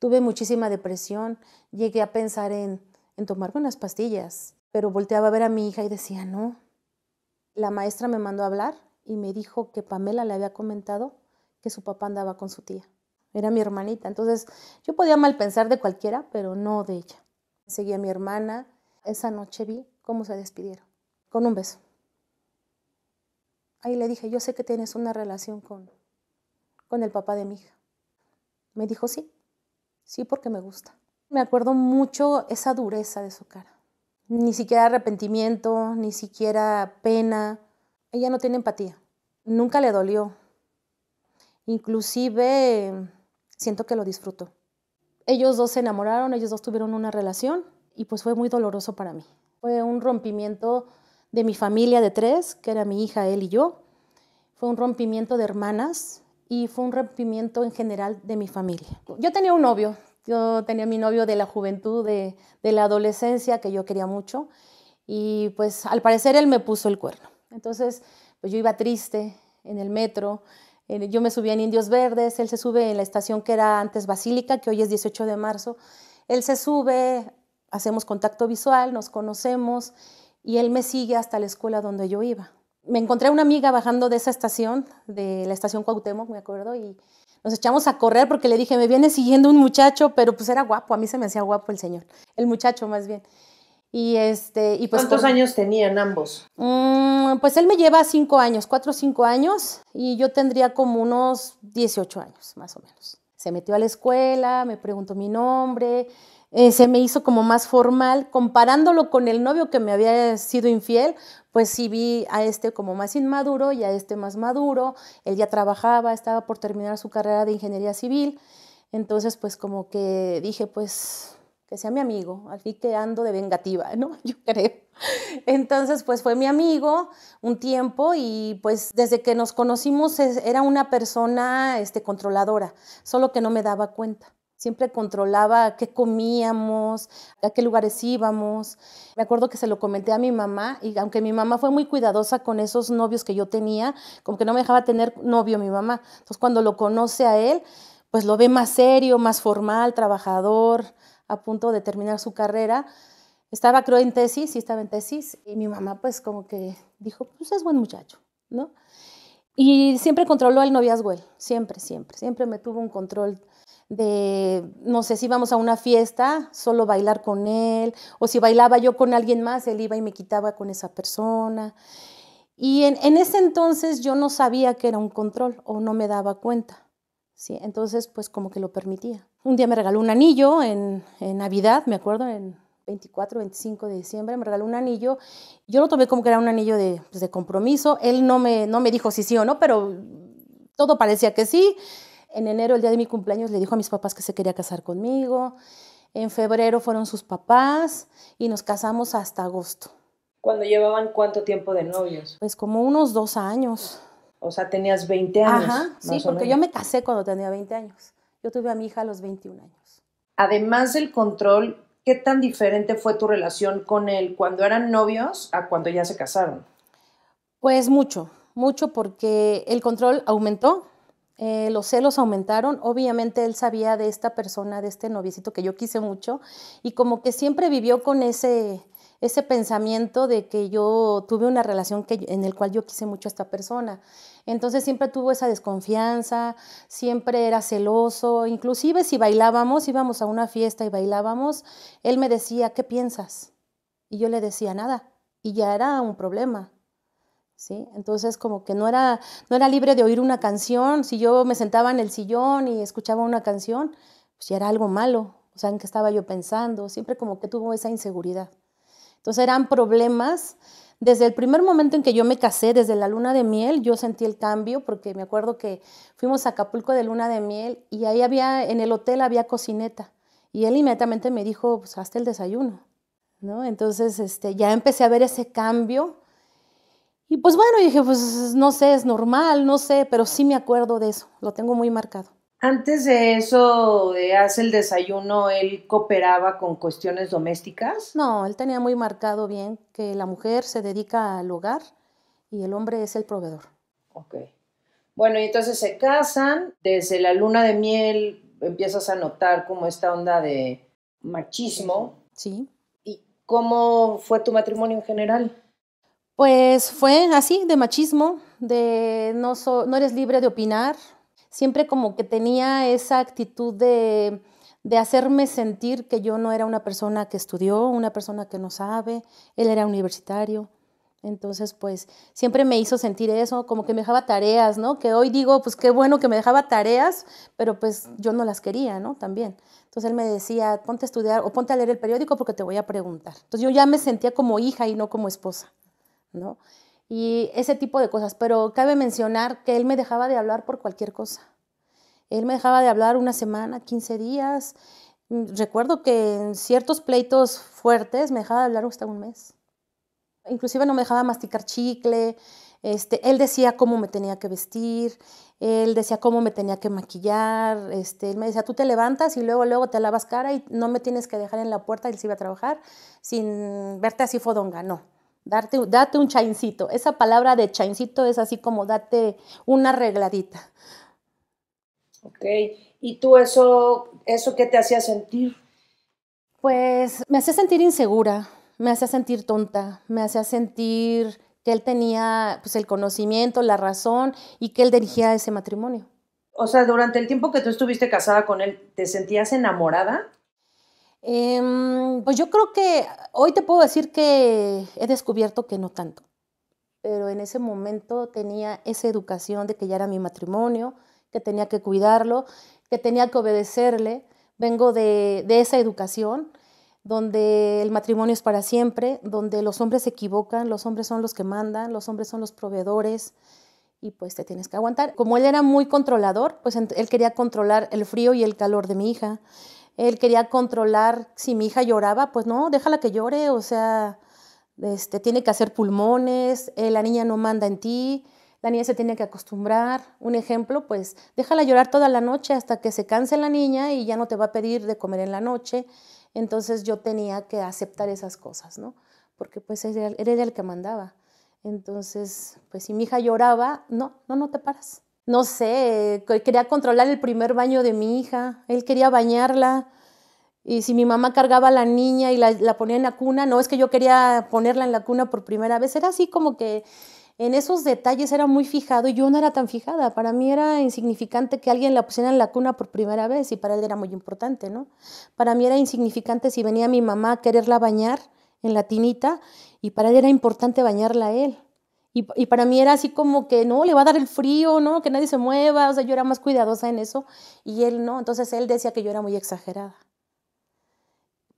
Tuve muchísima depresión, llegué a pensar en, tomar tomarme unas pastillas, pero volteaba a ver a mi hija y decía, no. La maestra me mandó a hablar y me dijo que Pamela le había comentado que su papá andaba con su tía. Era mi hermanita, entonces yo podía mal pensar de cualquiera, pero no de ella. Seguí a mi hermana. Esa noche vi cómo se despidieron, con un beso. Ahí le dije, yo sé que tienes una relación con, con el papá de mi hija. Me dijo, sí, sí porque me gusta. Me acuerdo mucho esa dureza de su cara. Ni siquiera arrepentimiento, ni siquiera pena. Ella no tiene empatía. Nunca le dolió. Inclusive siento que lo disfrutó. Ellos dos se enamoraron, ellos dos tuvieron una relación y pues fue muy doloroso para mí. Fue un rompimiento de mi familia de tres, que era mi hija, él y yo. Fue un rompimiento de hermanas y fue un rompimiento en general de mi familia. Yo tenía un novio, yo tenía mi novio de la juventud, de, la adolescencia, que yo quería mucho, y pues al parecer él me puso el cuerno. Entonces, pues, yo iba triste en el metro, yo me subía en Indios Verdes, él se sube en la estación que era antes Basílica, que hoy es 18 de marzo, él se sube, hacemos contacto visual, nos conocemos y él me sigue hasta la escuela donde yo iba. Me encontré a una amiga bajando de esa estación, de la estación Cuauhtémoc, me acuerdo, y nos echamos a correr porque le dije, me viene siguiendo un muchacho, pero pues era guapo, a mí se me hacía guapo el señor, el muchacho más bien. Y este, y pues, ¿Cuántos años tenían ambos? Mm, pues él me lleva cinco años, cuatro o cinco años, y yo tendría como unos 18 años, más o menos. Se metió a la escuela, me preguntó mi nombre, eh, se me hizo como más formal, comparándolo con el novio que me había sido infiel, pues sí vi a este como más inmaduro y a este más maduro, él ya trabajaba, estaba por terminar su carrera de ingeniería civil, entonces pues como que dije pues que sea mi amigo, así que ando de vengativa, ¿no? Yo creo. Entonces, pues fue mi amigo un tiempo y pues desde que nos conocimos era una persona este, controladora, solo que no me daba cuenta. Siempre controlaba qué comíamos, a qué lugares íbamos. Me acuerdo que se lo comenté a mi mamá y aunque mi mamá fue muy cuidadosa con esos novios que yo tenía, como que no me dejaba tener novio mi mamá. Entonces cuando lo conoce a él, pues lo ve más serio, más formal, trabajador, a punto de terminar su carrera. Estaba creo en tesis, sí estaba en tesis y mi mamá pues como que dijo, pues es buen muchacho, ¿no? Y siempre controló el noviazgo él, siempre, siempre, siempre me tuvo un control de, no sé, si íbamos a una fiesta, solo bailar con él, o si bailaba yo con alguien más, él iba y me quitaba con esa persona. Y en, ese entonces yo no sabía que era un control o no me daba cuenta. ¿sí? Entonces, pues como que lo permitía. Un día me regaló un anillo en, Navidad, me acuerdo, en 24, 25 de diciembre, me regaló un anillo. Yo lo tomé como que era un anillo pues, de, compromiso. Él no me, no me dijo si sí o no, pero todo parecía que sí. En enero, el día de mi cumpleaños, le dijo a mis papás que se quería casar conmigo. En febrero fueron sus papás y nos casamos hasta agosto. ¿Cuándo llevaban cuánto tiempo de novios? Pues como unos dos años. O sea, tenías 20 años. Ajá, sí, porque yo me casé cuando tenía 20 años. Yo tuve a mi hija a los 21 años. Además del control, ¿qué tan diferente fue tu relación con él cuando eran novios a cuando ya se casaron? Pues mucho, mucho porque el control aumentó eh, los celos aumentaron. Obviamente él sabía de esta persona, de este noviecito que yo quise mucho, y como que siempre vivió con ese, pensamiento de que yo tuve una relación en el cual yo quise mucho a esta persona. Entonces siempre tuvo esa desconfianza, siempre era celoso, inclusive si bailábamos, íbamos a una fiesta y bailábamos, él me decía, ¿qué piensas? Y yo le decía, nada, y ya era un problema. Entonces como que no era, no era libre de oír una canción, si yo me sentaba en el sillón y escuchaba una canción, pues ya era algo malo, o sea, en qué estaba yo pensando, siempre como que tuvo esa inseguridad. Entonces eran problemas. Desde el primer momento en que yo me casé, desde la luna de miel, yo sentí el cambio porque me acuerdo que fuimos a Acapulco de luna de miel y ahí había, en el hotel había cocineta y él inmediatamente me dijo, pues hazte el desayuno, ¿no? Entonces este, ya empecé a ver ese cambio y pues bueno, dije, pues no sé, es normal, no sé, pero sí me acuerdo de eso, lo tengo muy marcado. Antes de eso, de eh, hace el desayuno, ¿él cooperaba con cuestiones domésticas? No, él tenía muy marcado bien que la mujer se dedica al hogar y el hombre es el proveedor. Ok. Bueno, y entonces se casan, desde la luna de miel empiezas a notar como esta onda de machismo. Sí. ¿Y cómo fue tu matrimonio en general? pues fue así, de machismo, de no, no eres libre de opinar. Siempre como que tenía esa actitud de, de hacerme sentir que yo no era una persona que estudió, una persona que no sabe, él era universitario. Entonces, pues siempre me hizo sentir eso, como que me dejaba tareas, ¿no? Que hoy digo, pues qué bueno que me dejaba tareas, pero pues yo no las quería, ¿no? También. Entonces él me decía, ponte a estudiar o ponte a leer el periódico porque te voy a preguntar. Entonces yo ya me sentía como hija y no como esposa. ¿no? Y ese tipo de cosas. Pero cabe mencionar que él me dejaba de hablar por cualquier cosa. Él me dejaba de hablar una semana, 15 días. Mm, recuerdo que en ciertos pleitos fuertes me dejaba de hablar hasta un mes. Inclusive no me dejaba masticar chicle. Este, él decía cómo me tenía que vestir, él decía cómo me tenía que maquillar, este, él me decía, tú te levantas y luego, luego te lavas cara y no me tienes que dejar en la puerta, él se iba a trabajar sin verte así fodonga, no date un chaincito. Esa palabra de chaincito es así como date una arregladita. Ok. ¿Y tú eso, eso qué te hacía sentir? Pues me hacía sentir insegura, me hacía sentir tonta, me hacía sentir que él tenía pues, el conocimiento, la razón y que él dirigía ese matrimonio. O sea, durante el tiempo que tú estuviste casada con él, ¿te sentías enamorada? Em, pues yo creo que hoy te puedo decir que he descubierto que no tanto, pero en ese momento tenía esa educación de que ya era mi matrimonio, que tenía que cuidarlo, que tenía que obedecerle. Vengo de, de esa educación donde el matrimonio es para siempre, donde los hombres se equivocan, los hombres son los que mandan, los hombres son los proveedores y pues te tienes que aguantar. Como él era muy controlador, pues él quería controlar el frío y el calor de mi hija. Él quería controlar si mi hija lloraba, pues no, déjala que llore, o sea, este, tiene que hacer pulmones, eh, la niña no manda en ti, la niña se tiene que acostumbrar. Un ejemplo, pues déjala llorar toda la noche hasta que se canse la niña y ya no te va a pedir de comer en la noche. Entonces yo tenía que aceptar esas cosas, ¿no? Porque pues era, el que mandaba. Entonces, pues si mi hija lloraba, no, no, no te paras no sé, quería controlar el primer baño de mi hija, él quería bañarla. Y si mi mamá cargaba a la niña y la, ponía en la cuna, no es que yo quería ponerla en la cuna por primera vez, era así como que en esos detalles era muy fijado y yo no era tan fijada. Para mí era insignificante que alguien la pusiera en la cuna por primera vez y para él era muy importante, ¿no? Para mí era insignificante si venía mi mamá a quererla bañar en la tinita y para él era importante bañarla a él. Y, para mí era así como que, no, le va a dar el frío, ¿no? Que nadie se mueva. O sea, yo era más cuidadosa en eso. Y él no. Entonces él decía que yo era muy exagerada.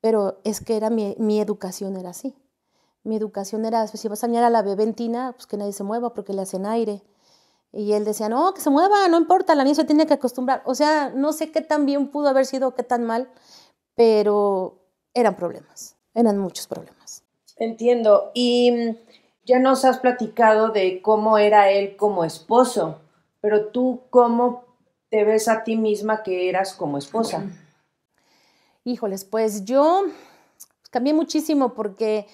Pero es que era mi, educación era así. Mi educación era, pues, si vas a a la bebentina, pues que nadie se mueva porque le hacen aire. Y él decía, no, que se mueva, no importa, la niña se tiene que acostumbrar. O sea, no sé qué tan bien pudo haber sido, qué tan mal, pero eran problemas, eran muchos problemas. Entiendo. Y ya nos has platicado de cómo era él como esposo, pero tú cómo te ves a ti misma que eras como esposa. Híjoles, pues yo cambié muchísimo porque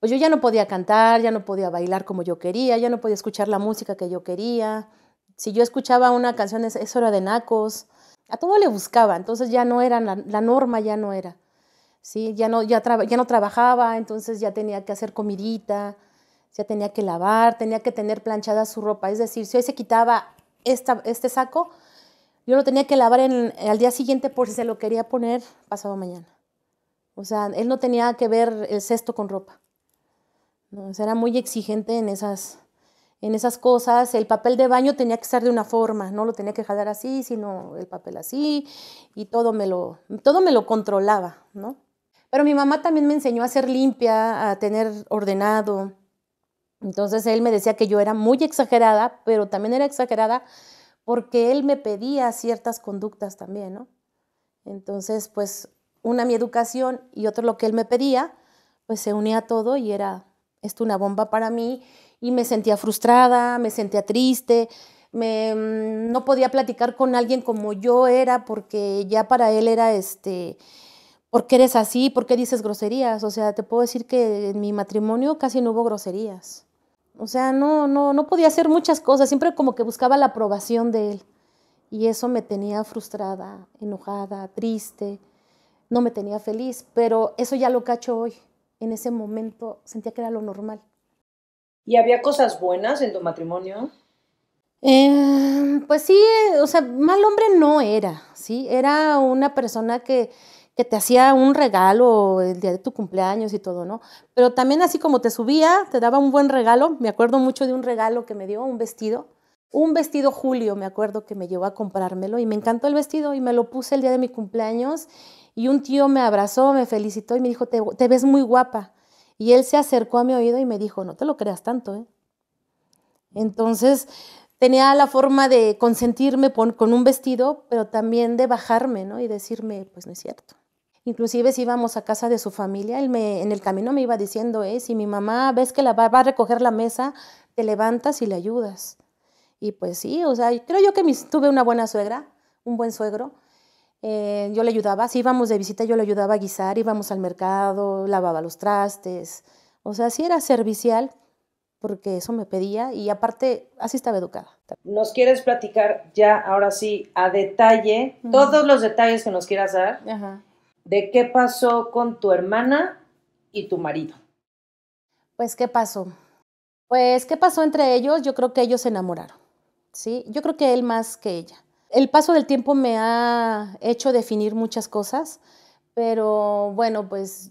pues yo ya no podía cantar, ya no podía bailar como yo quería, ya no podía escuchar la música que yo quería. Si yo escuchaba una canción, eso era de nacos. A todo le buscaba, entonces ya no era, la, norma ya no era. ¿sí? Ya, no, ya, ya no trabajaba, entonces ya tenía que hacer comidita, ya tenía que lavar, tenía que tener planchada su ropa. Es decir, si hoy se quitaba este saco, yo lo tenía que lavar al día siguiente por si se lo quería poner pasado mañana. O sea, él no tenía que ver el cesto con ropa. No, era muy exigente en esas, en esas cosas. El papel de baño tenía que estar de una forma, no lo tenía que jalar así, sino el papel así, y todo me lo, todo me lo controlaba, Pero mi mamá también me enseñó a ser limpia, a tener ordenado, entonces él me decía que yo era muy exagerada, pero también era exagerada porque él me pedía ciertas conductas también, ¿no? Entonces, pues una mi educación y otro lo que él me pedía, pues se unía todo y era esto una bomba para mí y me sentía frustrada, me sentía triste, me, mm, no podía platicar con alguien como yo era porque ya para él era este, ¿por qué eres así? ¿Por qué dices groserías? O sea, te puedo decir que en mi matrimonio casi no hubo groserías. O sea, no, no, no podía hacer muchas cosas, siempre como que buscaba la aprobación de él. Y eso me tenía frustrada, enojada, triste, no me tenía feliz, pero eso ya lo cacho hoy. En ese momento sentía que era lo normal. ¿Y había cosas buenas en tu matrimonio? Em, pues sí, eh, o sea, mal hombre no era, ¿sí? Era una persona que que te hacía un regalo el día de tu cumpleaños y todo, ¿no? Pero también así como te subía, te daba un buen regalo. Me acuerdo mucho de un regalo que me dio, un vestido. Un vestido Julio, me acuerdo que me llevó a comprármelo y me encantó el vestido y me lo puse el día de mi cumpleaños y un tío me abrazó, me felicitó y me dijo, te, ves muy guapa. Y él se acercó a mi oído y me dijo, no te lo creas tanto, ¿eh? Entonces tenía la forma de consentirme con un vestido, pero también de bajarme, ¿no? Y decirme, pues no es cierto. Inclusive si íbamos a casa de su familia, él en el camino me iba diciendo, eh, si mi mamá ves que la va, a recoger la mesa, te levantas y le ayudas. Y pues sí, o sea, creo yo que tuve una buena suegra, un buen suegro. Eh, yo le ayudaba, si íbamos de visita yo le ayudaba a guisar, íbamos al mercado, lavaba los trastes. O sea, sí era servicial porque eso me pedía y aparte así estaba educada. ¿Nos quieres platicar ya ahora sí a detalle, todos los detalles que nos quieras dar? Ajá de qué pasó con tu hermana y tu marido. Pues, ¿qué pasó? Pues, ¿qué pasó entre ellos? Yo creo que ellos se enamoraron, ¿sí? Yo creo que él más que ella. El paso del tiempo me ha hecho definir muchas cosas, pero bueno, pues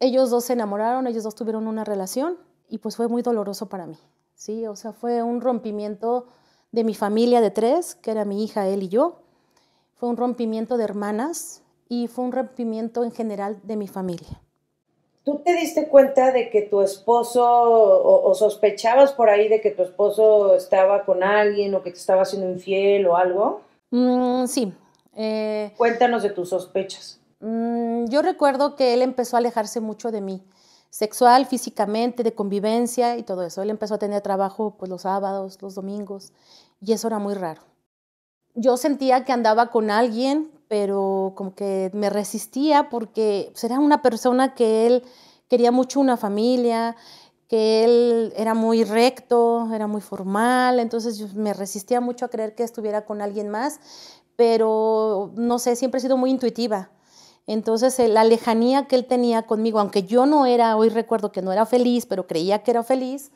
ellos dos se enamoraron, ellos dos tuvieron una relación y pues fue muy doloroso para mí, ¿sí? O sea, fue un rompimiento de mi familia de tres, que era mi hija, él y yo. Fue un rompimiento de hermanas, y fue un rompimiento en general de mi familia. ¿Tú te diste cuenta de que tu esposo o, sospechabas por ahí de que tu esposo estaba con alguien o que te estaba siendo infiel o algo? Mm, sí. Eh, Cuéntanos de tus sospechas. Mm, yo recuerdo que él empezó a alejarse mucho de mí, sexual, físicamente, de convivencia y todo eso. Él empezó a tener trabajo pues, los sábados, los domingos y eso era muy raro. Yo sentía que andaba con alguien pero como que me resistía porque pues, era una persona que él quería mucho una familia, que él era muy recto, era muy formal, entonces yo me resistía mucho a creer que estuviera con alguien más, pero no sé, siempre he sido muy intuitiva. Entonces eh, la lejanía que él tenía conmigo, aunque yo no era, hoy recuerdo que no era feliz, pero creía que era feliz,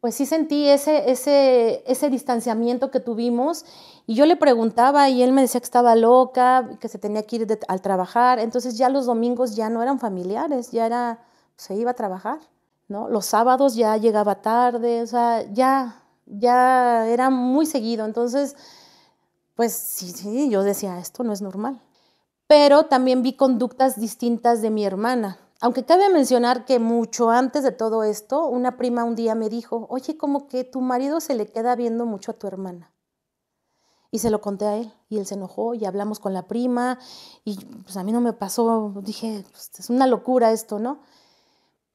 pues sí sentí ese, distanciamiento que tuvimos y yo le preguntaba y él me decía que estaba loca, que se tenía que ir al trabajar, entonces ya los domingos ya no eran familiares, ya era, se iba a trabajar, ¿no? Los sábados ya llegaba tarde, o sea, ya, ya era muy seguido, entonces, pues sí, sí, yo decía, esto no es normal. Pero también vi conductas distintas de mi hermana, aunque cabe mencionar que mucho antes de todo esto, una prima un día me dijo, oye, como que tu marido se le queda viendo mucho a tu hermana. Y se lo conté a él, y él se enojó, y hablamos con la prima, y pues a mí no me pasó, dije, pues, es una locura esto, ¿no?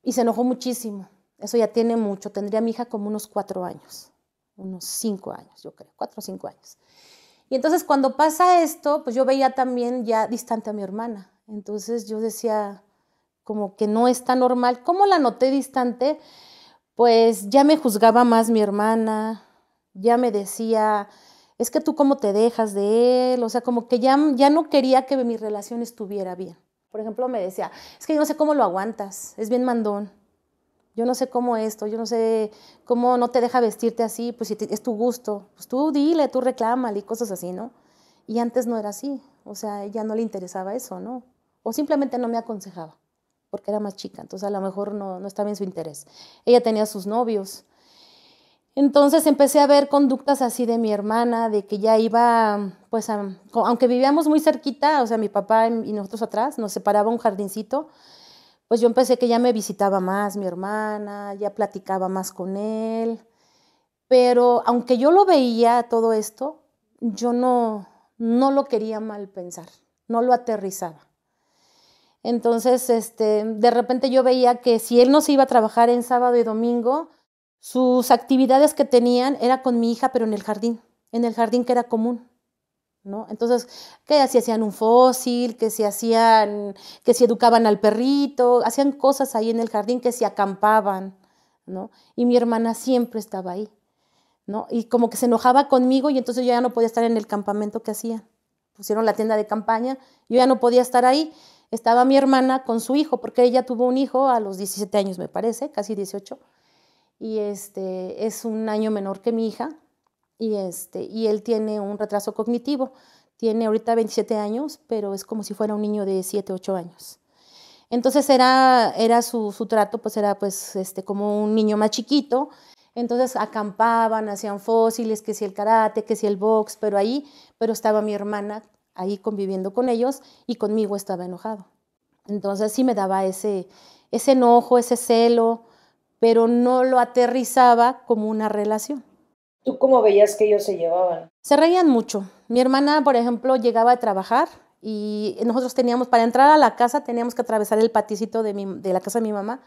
Y se enojó muchísimo, eso ya tiene mucho, tendría a mi hija como unos cuatro años, unos cinco años, yo creo, cuatro o cinco años. Y entonces cuando pasa esto, pues yo veía también ya distante a mi hermana, entonces yo decía, como que no está normal. ¿Cómo la noté distante? Pues ya me juzgaba más mi hermana, ya me decía, es que tú cómo te dejas de él, o sea, como que ya, ya no quería que mi relación estuviera bien. Por ejemplo, me decía, es que yo no sé cómo lo aguantas, es bien mandón. Yo no sé cómo esto, yo no sé cómo no te deja vestirte así, pues si es tu gusto, pues tú dile, tú reclámale y cosas así, ¿no? Y antes no era así, o sea, ella no le interesaba eso, ¿no? O simplemente no me aconsejaba porque era más chica, entonces a lo mejor no, no estaba en su interés. Ella tenía sus novios. Entonces empecé a ver conductas así de mi hermana, de que ya iba, pues, aunque vivíamos muy cerquita, o sea, mi papá y nosotros atrás, nos separaba un jardincito, pues yo empecé que ya me visitaba más mi hermana, ya platicaba más con él, pero aunque yo lo veía todo esto, yo no, no lo quería mal pensar, no lo aterrizaba. Entonces, este, de repente yo veía que si él no se iba a trabajar en sábado y domingo, sus actividades que tenían era con mi hija, pero en el jardín, en el jardín que era común. ¿No? Entonces, que si hacían un fósil, que se hacían, que se educaban al perrito, hacían cosas ahí en el jardín, que se acampaban, ¿no? Y mi hermana siempre estaba ahí, ¿no? Y como que se enojaba conmigo y entonces yo ya no podía estar en el campamento que hacían. Pusieron la tienda de campaña, yo ya no podía estar ahí estaba mi hermana con su hijo, porque ella tuvo un hijo a los 17 años, me parece, casi 18, y este, es un año menor que mi hija, y, este, y él tiene un retraso cognitivo. Tiene ahorita 27 años, pero es como si fuera un niño de 7, 8 años. Entonces era, era su, trato, pues era pues, este, como un niño más chiquito, entonces acampaban, hacían fósiles, que si el karate, que si el box, pero ahí, pero estaba mi hermana ahí conviviendo con ellos y conmigo estaba enojado. Entonces sí me daba ese, ese enojo, ese celo, pero no lo aterrizaba como una relación. ¿Tú cómo veías que ellos se llevaban? Se reían mucho. Mi hermana, por ejemplo, llegaba a trabajar y nosotros teníamos, para entrar a la casa, teníamos que atravesar el paticito de, de la casa de mi mamá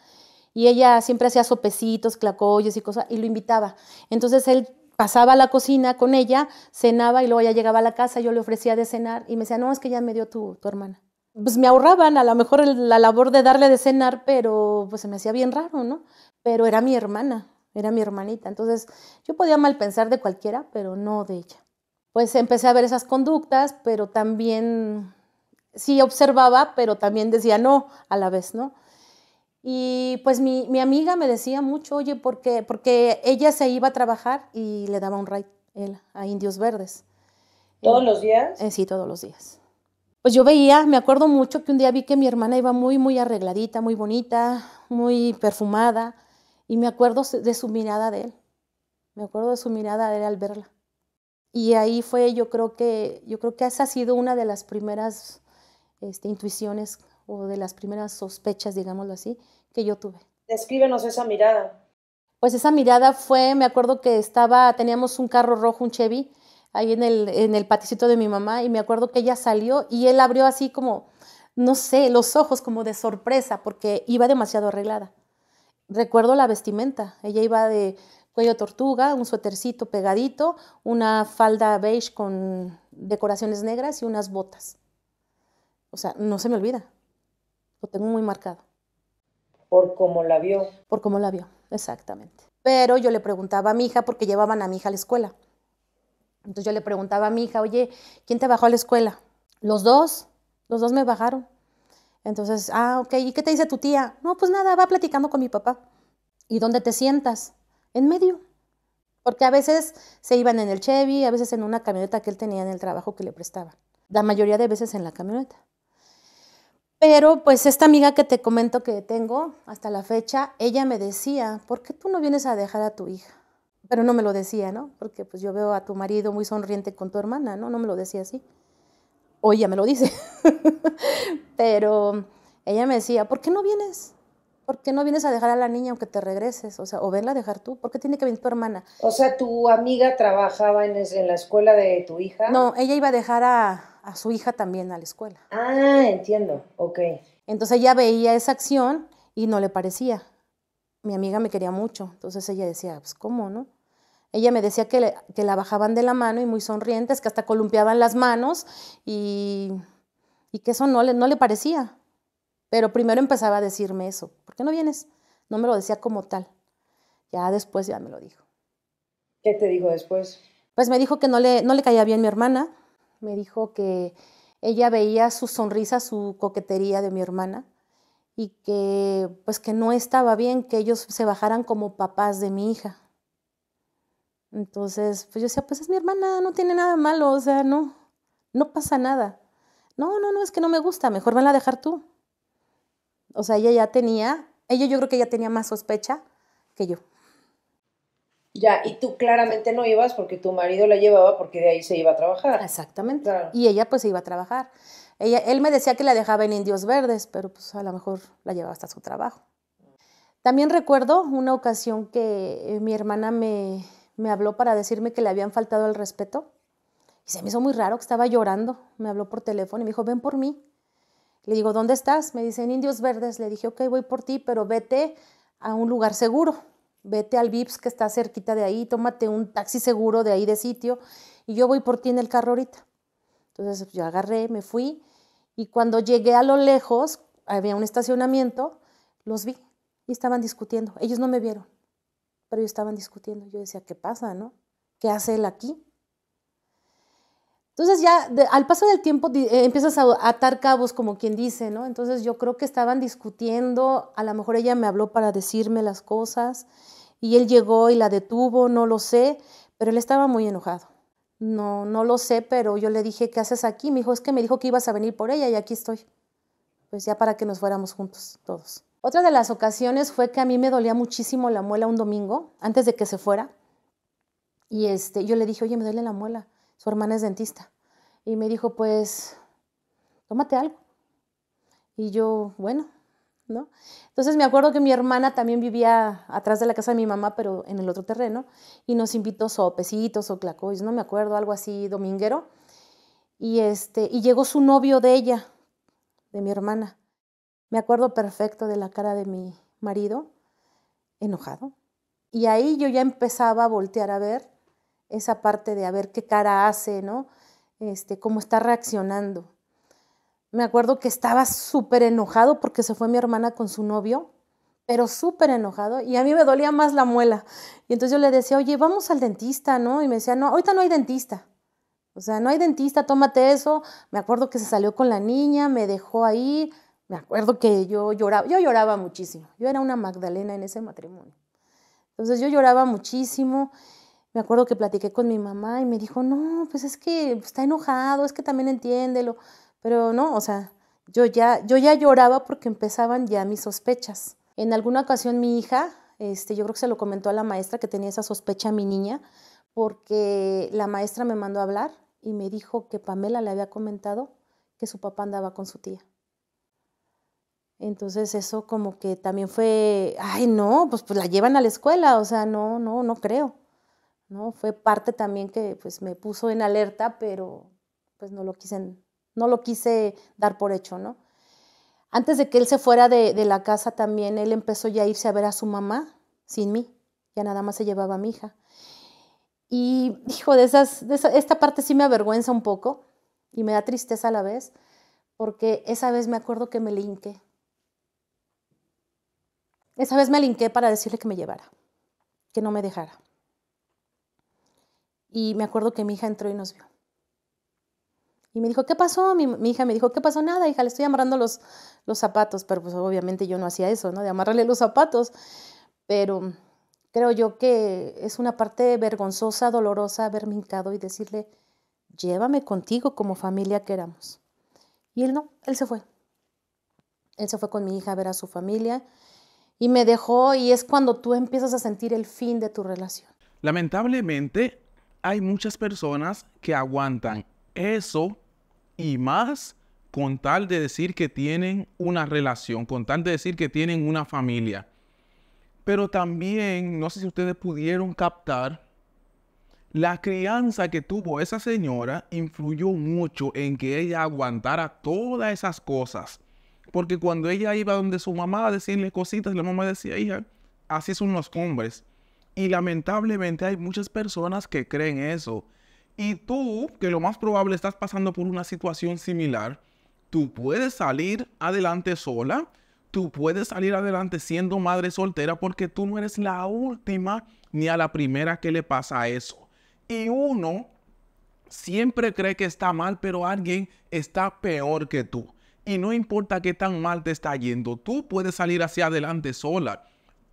y ella siempre hacía sopecitos, clacoyos y cosas, y lo invitaba. Entonces él pasaba a la cocina con ella, cenaba y luego ya llegaba a la casa, yo le ofrecía de cenar y me decía, no, es que ya me dio tu, tu hermana. Pues me ahorraban a lo mejor la labor de darle de cenar, pero pues se me hacía bien raro, ¿no? Pero era mi hermana, era mi hermanita. Entonces yo podía mal pensar de cualquiera, pero no de ella. Pues empecé a ver esas conductas, pero también sí observaba, pero también decía no a la vez, ¿no? Y pues mi, amiga me decía mucho, oye, porque, porque ella se iba a trabajar y le daba un ride a Indios Verdes. ¿Todos los días? Eh, sí, todos los días. Pues yo veía, me acuerdo mucho que un día vi que mi hermana iba muy, muy arregladita, muy bonita, muy perfumada, y me acuerdo de su mirada de él. Me acuerdo de su mirada de él al verla. Y ahí fue, yo creo que, yo creo que esa ha sido una de las primeras este, intuiciones o de las primeras sospechas, digámoslo así, que yo tuve. Descríbenos esa mirada. Pues esa mirada fue, me acuerdo que estaba, teníamos un carro rojo, un Chevy, ahí en el, en el paticito de mi mamá, y me acuerdo que ella salió y él abrió así como, no sé, los ojos como de sorpresa, porque iba demasiado arreglada. Recuerdo la vestimenta, ella iba de cuello tortuga, un suétercito pegadito, una falda beige con decoraciones negras y unas botas. O sea, no se me olvida tengo muy marcado. Por cómo la vio. Por cómo la vio, exactamente. Pero yo le preguntaba a mi hija, porque llevaban a mi hija a la escuela. Entonces yo le preguntaba a mi hija, oye, ¿quién te bajó a la escuela? Los dos, los dos me bajaron. Entonces, ah, ok, ¿y qué te dice tu tía? No, pues nada, va platicando con mi papá. ¿Y dónde te sientas? En medio. Porque a veces se iban en el Chevy, a veces en una camioneta que él tenía en el trabajo que le prestaba. La mayoría de veces en la camioneta. Pero pues esta amiga que te comento que tengo hasta la fecha, ella me decía, ¿por qué tú no vienes a dejar a tu hija? Pero no me lo decía, ¿no? Porque pues yo veo a tu marido muy sonriente con tu hermana, ¿no? No me lo decía así. O ella me lo dice. Pero ella me decía, ¿por qué no vienes? ¿Por qué no vienes a dejar a la niña aunque te regreses? O sea, o venla a dejar tú. ¿Por qué tiene que venir tu hermana? O sea, ¿tu amiga trabajaba en, la escuela de tu hija? No, ella iba a dejar a, a su hija también a la escuela. Ah, entiendo, ok. Entonces ella veía esa acción y no le parecía. Mi amiga me quería mucho, entonces ella decía, pues cómo, ¿no? Ella me decía que, la bajaban de la mano y muy sonrientes, que hasta columpiaban las manos y, que eso no le, no le parecía. Pero primero empezaba a decirme eso, ¿por qué no vienes? No me lo decía como tal. Ya después ya me lo dijo. ¿Qué te dijo después? Pues me dijo que no le, no le caía bien mi hermana, me dijo que ella veía su sonrisa, su coquetería de mi hermana y que pues que no estaba bien que ellos se bajaran como papás de mi hija. Entonces, pues yo decía, pues es mi hermana, no tiene nada malo, o sea, no, no pasa nada. No, no, no, es que no me gusta, mejor van a dejar tú. O sea, ella ya tenía, ella yo creo que ella tenía más sospecha que yo. Ya, y tú claramente no ibas porque tu marido la llevaba porque de ahí se iba a trabajar. Exactamente. Y ella pues se iba a trabajar. Ella, él me decía que la dejaba en Indios Verdes, pero pues a lo mejor la llevaba hasta su trabajo. También recuerdo una ocasión que eh, mi hermana me, me habló para decirme que le habían faltado el respeto. Y se me hizo muy raro que estaba llorando. Me habló por teléfono y me dijo, ven por mí. Le digo, ¿dónde estás? Me dice, en Indios Verdes. Le dije, ok, voy por ti, pero vete a un lugar seguro vete al VIPS que está cerquita de ahí, tómate un taxi seguro de ahí de sitio y yo voy por ti en el carro ahorita. Entonces yo agarré, me fui y cuando llegué a lo lejos, había un estacionamiento, los vi y estaban discutiendo. Ellos no me vieron, pero ellos estaban discutiendo. Yo decía, ¿qué pasa, no? ¿Qué hace él aquí? Entonces ya al paso del tiempo eh, empiezas a atar cabos, como quien dice, ¿no? Entonces yo creo que estaban discutiendo, a lo mejor ella me habló para decirme las cosas y él llegó y la detuvo, no lo sé, pero él estaba muy enojado. No, no lo sé, pero yo le dije, ¿qué haces aquí? Me dijo, es que me dijo que ibas a venir por ella y aquí estoy. Pues ya para que nos fuéramos juntos todos. Otra de las ocasiones fue que a mí me dolía muchísimo la muela un domingo, antes de que se fuera. Y este, yo le dije, oye, me duele la muela. Su hermana es dentista. Y me dijo, pues, tómate algo. Y yo, bueno, entonces me acuerdo que mi hermana también vivía atrás de la casa de mi mamá, pero en el otro terreno, y nos invitó sopecitos o clacois, no me acuerdo, algo así dominguero. Y, este, y llegó su novio de ella, de mi hermana. Me acuerdo perfecto de la cara de mi marido, enojado. Y ahí yo ya empezaba a voltear a ver esa parte de a ver qué cara hace, ¿no? Este, cómo está reaccionando. Me acuerdo que estaba súper enojado porque se fue mi hermana con su novio, pero súper enojado y a mí me dolía más la muela. Y entonces yo le decía, oye, vamos al dentista, ¿no? Y me decía, no, ahorita no hay dentista. O sea, no hay dentista, tómate eso. Me acuerdo que se salió con la niña, me dejó ahí. Me acuerdo que yo lloraba, yo lloraba muchísimo. Yo era una Magdalena en ese matrimonio. Entonces yo lloraba muchísimo. Me acuerdo que platiqué con mi mamá y me dijo, no, pues es que está enojado, es que también entiéndelo. Pero no, o sea, yo ya, yo ya lloraba porque empezaban ya mis sospechas. En alguna ocasión mi hija, este, yo creo que se lo comentó a la maestra que tenía esa sospecha a mi niña, porque la maestra me mandó a hablar y me dijo que Pamela le había comentado que su papá andaba con su tía. Entonces eso como que también fue, ay no, pues, pues la llevan a la escuela, o sea, no, no, no creo. ¿no? Fue parte también que pues me puso en alerta, pero pues no lo quise no lo quise dar por hecho, ¿no? Antes de que él se fuera de, la casa también, él empezó ya a irse a ver a su mamá sin mí, ya nada más se llevaba a mi hija. Y hijo, de esas, esta parte sí me avergüenza un poco y me da tristeza a la vez, porque esa vez me acuerdo que me linqué. Esa vez me linqué para decirle que me llevara, que no me dejara. Y me acuerdo que mi hija entró y nos vio. Y me dijo, ¿qué pasó? Mi, hija me dijo, ¿qué pasó? Nada, hija, le estoy amarrando los, los zapatos, pero pues obviamente yo no hacía eso, ¿no? De amarrarle los zapatos. Pero creo yo que es una parte vergonzosa, dolorosa haberme hincado y decirle, llévame contigo como familia que éramos. Y él no, él se fue. Él se fue con mi hija a ver a su familia y me dejó y es cuando tú empiezas a sentir el fin de tu relación. Lamentablemente, hay muchas personas que aguantan eso y más con tal de decir que tienen una relación, con tal de decir que tienen una familia. Pero también, no sé si ustedes pudieron captar, la crianza que tuvo esa señora influyó mucho en que ella aguantara todas esas cosas. Porque cuando ella iba donde su mamá a decirle cositas, la mamá decía, hija, así son los hombres. Y lamentablemente hay muchas personas que creen eso y tú, que lo más probable estás pasando por una situación similar, tú puedes salir adelante sola, tú puedes salir adelante siendo madre soltera porque tú no eres la última ni a la primera que le pasa eso. Y uno siempre cree que está mal, pero alguien está peor que tú. Y no importa qué tan mal te está yendo, tú puedes salir hacia adelante sola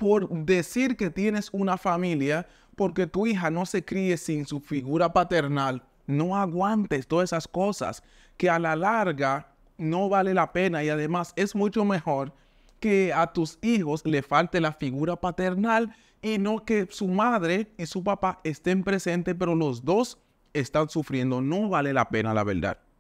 por decir que tienes una familia, porque tu hija no se críe sin su figura paternal, no aguantes todas esas cosas que a la larga no vale la pena y además es mucho mejor que a tus hijos le falte la figura paternal y no que su madre y su papá estén presentes, pero los dos están sufriendo. No vale la pena, la verdad.